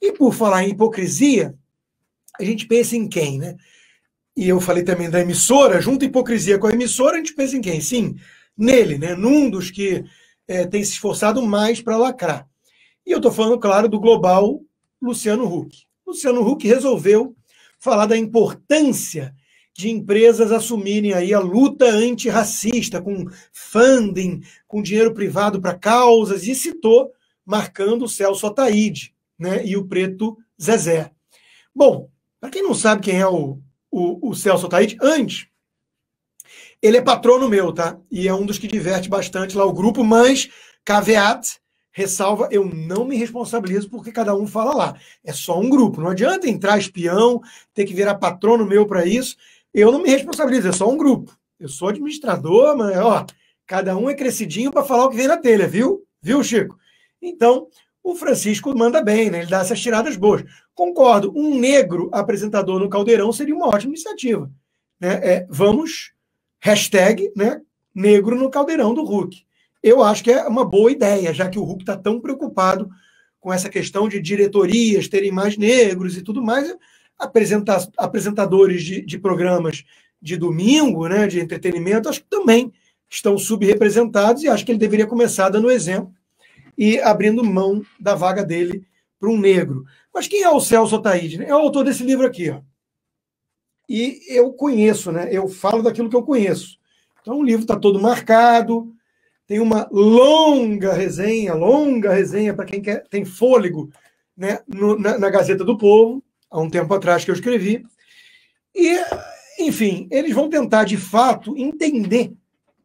E por falar em hipocrisia, a gente pensa em quem, né? E eu falei também da emissora, junto hipocrisia com a emissora, a gente pensa em quem? Sim, nele, né? Num dos que é, tem se esforçado mais para lacrar. E eu estou falando, claro, do global Luciano Huck. Luciano Huck resolveu falar da importância de empresas assumirem aí a luta antirracista, com funding, com dinheiro privado para causas, e citou, marcando o Celso Ataíde, né, e o preto Zezé. Bom, para quem não sabe quem é o, o, o Celso Taíde, antes, ele é patrono meu, tá? E é um dos que diverte bastante lá o grupo, mas caveat, ressalva, eu não me responsabilizo porque cada um fala lá. É só um grupo. Não adianta entrar espião, ter que virar patrono meu para isso. Eu não me responsabilizo, é só um grupo. Eu sou administrador, mas ó, cada um é crescidinho para falar o que vem na telha, viu? Viu, Chico? Então, o Francisco manda bem, né? Ele dá essas tiradas boas. Concordo, um negro apresentador no Caldeirão seria uma ótima iniciativa. Né? É, vamos, hashtag, né? Negro no Caldeirão do Hulk. Eu acho que é uma boa ideia, já que o Hulk está tão preocupado com essa questão de diretorias terem mais negros e tudo mais. apresentadores de, de programas de domingo, né, de entretenimento, acho que também estão subrepresentados e acho que ele deveria começar dando exemplo e abrindo mão da vaga dele para um negro. Mas quem é o Celso Ataíde? Né? É o autor desse livro aqui. Ó. E eu conheço, né? eu falo daquilo que eu conheço. Então o livro está todo marcado, tem uma longa resenha, longa resenha para quem quer, tem fôlego né? No, na, na Gazeta do Povo, há um tempo atrás que eu escrevi. E, enfim, eles vão tentar de fato entender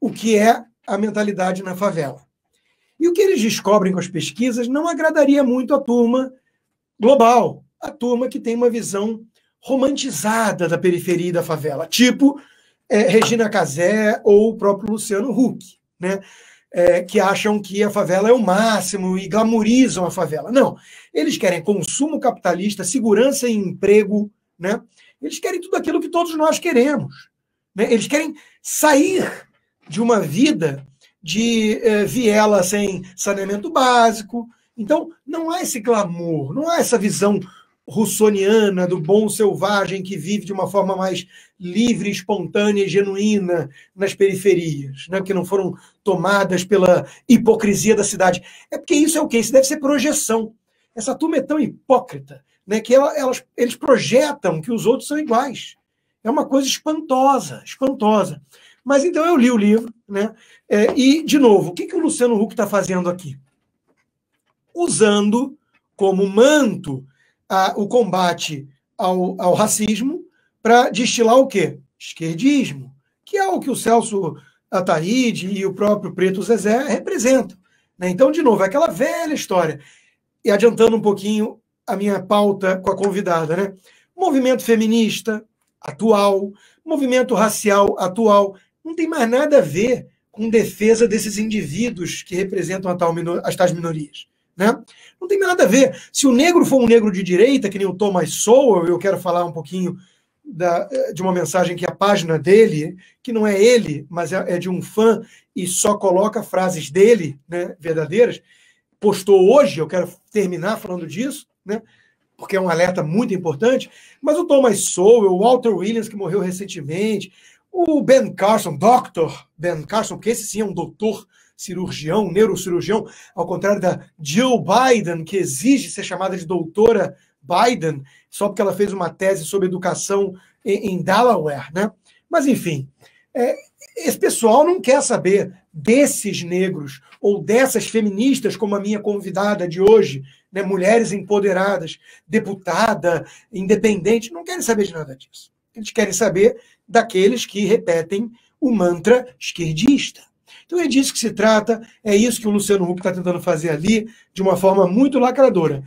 o que é a mentalidade na favela. E o que eles descobrem com as pesquisas não agradaria muito à turma global, a turma que tem uma visão romantizada da periferia e da favela, tipo é, Regina Casé ou o próprio Luciano Huck, né? É, que acham que a favela é o máximo e glamorizam a favela. Não, eles querem consumo capitalista, segurança e emprego, né? Eles querem tudo aquilo que todos nós queremos. Né? Eles querem sair de uma vida de eh, viela sem saneamento básico. Então, não há esse glamour, não há essa visão russoniana do bom selvagem que vive de uma forma mais livre, espontânea e genuína nas periferias, né? que não foram tomadas pela hipocrisia da cidade. É porque isso é o quê? Isso deve ser projeção. Essa turma é tão hipócrita né? que ela, elas, eles projetam que os outros são iguais. É uma coisa espantosa, espantosa. Mas então eu li o livro, né? É, e, de novo, o que, que o Luciano Huck está fazendo aqui? Usando como manto a, o combate ao, ao racismo para destilar o quê? Esquerdismo, que é o que o Celso Ataíde e o próprio Preto Zezé representam. Né? Então, de novo, é aquela velha história. E adiantando um pouquinho a minha pauta com a convidada, né? Movimento feminista atual, movimento racial atual, não tem mais nada a ver com defesa desses indivíduos que representam a tal minor, as tais minorias. Né? Não tem nada a ver. Se o negro for um negro de direita, que nem o Thomas Sowell, eu quero falar um pouquinho da, eh, de uma mensagem que é a página dele, que não é ele, mas é, é, de um fã e só coloca frases dele, né, verdadeiras, postou hoje, eu quero terminar falando disso, né, porque é um alerta muito importante, mas o Thomas Sowell, o Walter Williams, que morreu recentemente, o Ben Carson, Dr. Ben Carson, que esse sim é um doutor cirurgião, neurocirurgião, ao contrário da Jill Biden, que exige ser chamada de doutora Biden, só porque ela fez uma tese sobre educação em, Delaware, né? Mas, enfim, é, esse pessoal não quer saber desses negros ou dessas feministas, como a minha convidada de hoje, né? mulheres empoderadas, deputada, independente, não querem saber de nada disso. Eles querem saber daqueles que repetem o mantra esquerdista. Então é disso que se trata, é isso que o Luciano Huck está tentando fazer ali, de uma forma muito lacradora.